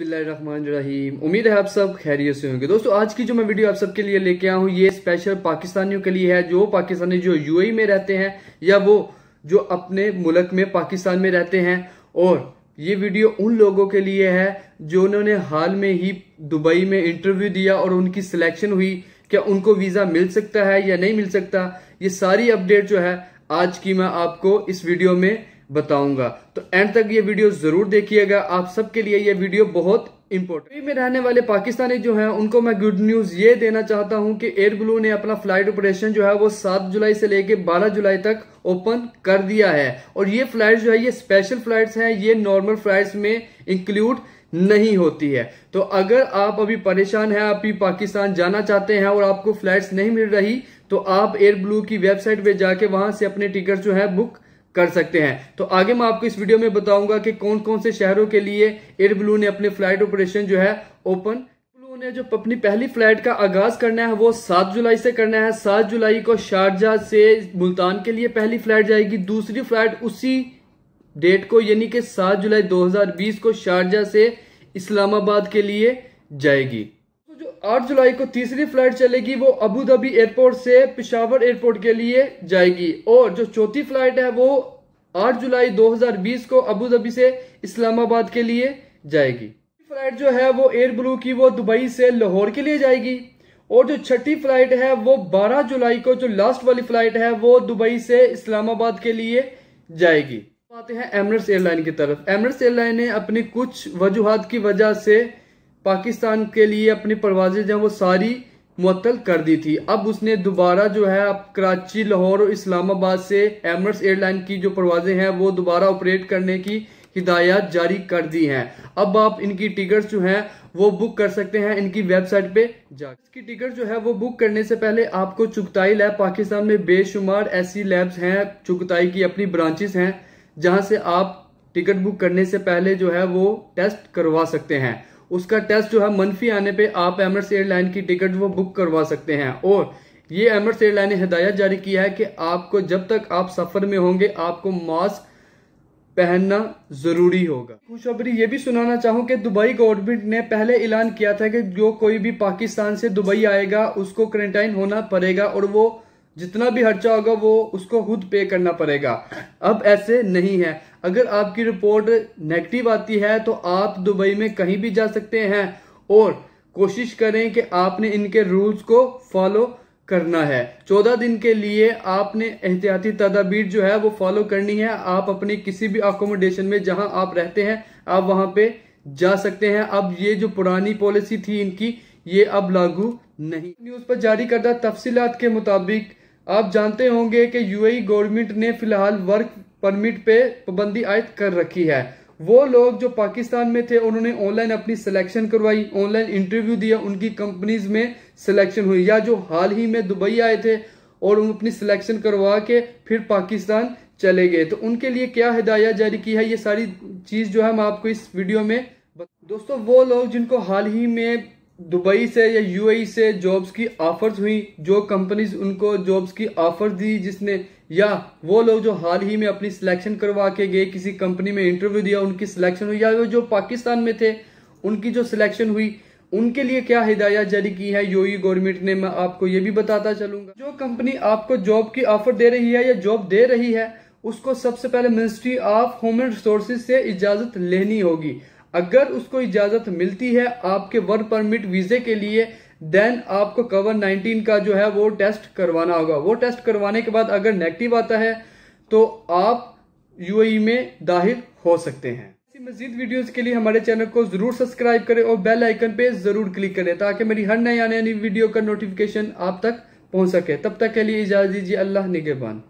रहीम उम्मीद है आप सब खैरियत से होंगे दोस्तों आज की जो मैं वीडियो आप सबके लिए लेके आया हूँ ये स्पेशल पाकिस्तानियों के लिए है जो पाकिस्तानी जो यूएई e में रहते हैं या वो जो अपने मुल्क में पाकिस्तान में रहते हैं और ये वीडियो उन लोगों के लिए है जो उन्होंने हाल में ही दुबई में इंटरव्यू दिया और उनकी सिलेक्शन हुई क्या उनको वीज़ा मिल सकता है या नहीं मिल सकता ये सारी अपडेट जो है आज की मैं आपको इस वीडियो में बताऊंगा तो एंड तक ये वीडियो जरूर देखिएगा आप सबके लिए ये वीडियो बहुत इम्पोर्टेंट में रहने वाले पाकिस्तानी जो हैं उनको मैं गुड न्यूज ये देना चाहता हूं कि एयर ग्लू ने अपना फ्लाइट ऑपरेशन जो है वो 7 जुलाई से लेके 12 जुलाई तक ओपन कर दिया है और ये फ्लाइट जो है ये स्पेशल फ्लाइट है ये नॉर्मल फ्लाइट में इंक्लूड नहीं होती है तो अगर आप अभी परेशान हैं आप भी पाकिस्तान जाना चाहते हैं और आपको फ्लाइट्स नहीं मिल रही तो आप एयर ब्लू की वेबसाइट पे जाके वहां से अपने टिकट जो है बुक कर सकते हैं तो आगे मैं आपको इस वीडियो में बताऊंगा कि कौन कौन से शहरों के लिए एयर ब्लू ने अपने फ्लाइट ऑपरेशन जो है ओपन ने जो अपनी पहली फ्लाइट का आगाज करना है वो 7 जुलाई से करना है 7 जुलाई को शारजा से मुल्तान के लिए पहली फ्लाइट जाएगी दूसरी फ्लाइट उसी डेट को यानी कि 7 जुलाई 2020 को शारजा से इस्लामाबाद के लिए जाएगी आठ जुलाई को तीसरी फ्लाइट चलेगी वो अबू धाबी एयरपोर्ट से पिशावर एयरपोर्ट के लिए जाएगी और जो चौथी फ्लाइट है वो आठ जुलाई 2020 को अबू धाबी से इस्लामाबाद के लिए जाएगी फ्लाइट जो है वो एयर ब्लू की वो दुबई से लाहौर के लिए जाएगी और जो छठी फ्लाइट है वो 12 जुलाई को जो लास्ट वाली फ्लाइट है वो दुबई से इस्लामाबाद के लिए जाएगी आते हैं एमरस एयरलाइन की तरफ एमरस एयरलाइन ने अपनी कुछ वजूहत की वजह से पाकिस्तान के लिए अपनी परवाजें जो वो सारी मुअल कर दी थी अब उसने दोबारा जो है अब कराची लाहौर और इस्लामाबाद से एमरस एयरलाइन की जो परवाजें हैं वो दोबारा ऑपरेट करने की हिदायत जारी कर दी हैं अब आप इनकी टिकट जो हैं वो बुक कर सकते हैं इनकी वेबसाइट पे जाकर इसकी टिकट जो है वो बुक करने से पहले आपको चुगताई लैब पाकिस्तान में बेशुमार ऐसी लैब्स हैं चुगताई की अपनी ब्रांचेस हैं जहां से आप टिकट बुक करने से पहले जो है वो टेस्ट करवा सकते हैं उसका टेस्ट जो है मनफी आने पे आप एमरस एयरलाइन की टिकट वो बुक करवा सकते हैं और ये एमरस एयरलाइन ने हिदायत जारी किया है कि आपको जब तक आप सफ़र में होंगे आपको मास्क पहनना ज़रूरी होगा खुशखबरी ये भी सुनाना चाहूँ कि दुबई गवर्नमेंट ने पहले ऐलान किया था कि जो कोई भी पाकिस्तान से दुबई आएगा उसको क्वारंटाइन होना पड़ेगा और वो जितना भी खर्चा होगा वो उसको खुद पे करना पड़ेगा अब ऐसे नहीं है अगर आपकी रिपोर्ट नेगेटिव आती है तो आप दुबई में कहीं भी जा सकते हैं और कोशिश करें कि आपने इनके रूल्स को फॉलो करना है चौदह दिन के लिए आपने एहतियाती तदाबीर जो है वो फॉलो करनी है आप अपने किसी भी अकोमोडेशन में जहां आप रहते हैं आप वहां पे जा सकते हैं अब ये जो पुरानी पॉलिसी थी इनकी ये अब लागू नहीं न्यूज पर जारी करदा तफसीत के मुताबिक आप जानते होंगे कि यूएई गवर्नमेंट e ने फिलहाल वर्क परमिट पे पाबंदी आयद कर रखी है वो लोग जो पाकिस्तान में थे उन्होंने ऑनलाइन अपनी सिलेक्शन करवाई ऑनलाइन इंटरव्यू दिया उनकी कंपनीज में सिलेक्शन हुई या जो हाल ही में दुबई आए थे और उन अपनी सिलेक्शन करवा के फिर पाकिस्तान चले गए तो उनके लिए क्या हिदायत जारी की है ये सारी चीज़ जो है हम आपको इस वीडियो में दोस्तों वो लोग जिनको हाल ही में दुबई से या यूएई से जॉब्स की ऑफर्स हुई जो कंपनीज उनको जॉब्स की ऑफर दी जिसने या वो लोग जो हाल ही में अपनी सिलेक्शन करवा के गए किसी कंपनी में इंटरव्यू दिया उनकी सिलेक्शन हुई या वो जो पाकिस्तान में थे उनकी जो सिलेक्शन हुई उनके लिए क्या हिदायत जारी की है यू गवर्नमेंट ने मैं आपको ये भी बताता चलूंगा जो कंपनी आपको जॉब की ऑफर दे रही है या जॉब दे रही है उसको सबसे पहले मिनिस्ट्री ऑफ ह्यूमन रिसोर्सेज से इजाजत लेनी होगी अगर उसको इजाजत मिलती है आपके वर्क परमिट वीजे के लिए देन आपको कवर 19 का जो है वो टेस्ट करवाना होगा वो टेस्ट करवाने के बाद अगर नेगेटिव आता है तो आप यूएई e में दाखिल हो सकते हैं ऐसी मजीद वीडियो के लिए हमारे चैनल को जरूर सब्सक्राइब करें और बेल आइकन पे जरूर क्लिक करें ताकि मेरी हर नई आने वाली वीडियो का नोटिफिकेशन आप तक पहुंच सके तब तक के लिए इजाजत दीजिए अल्लाह निगेबान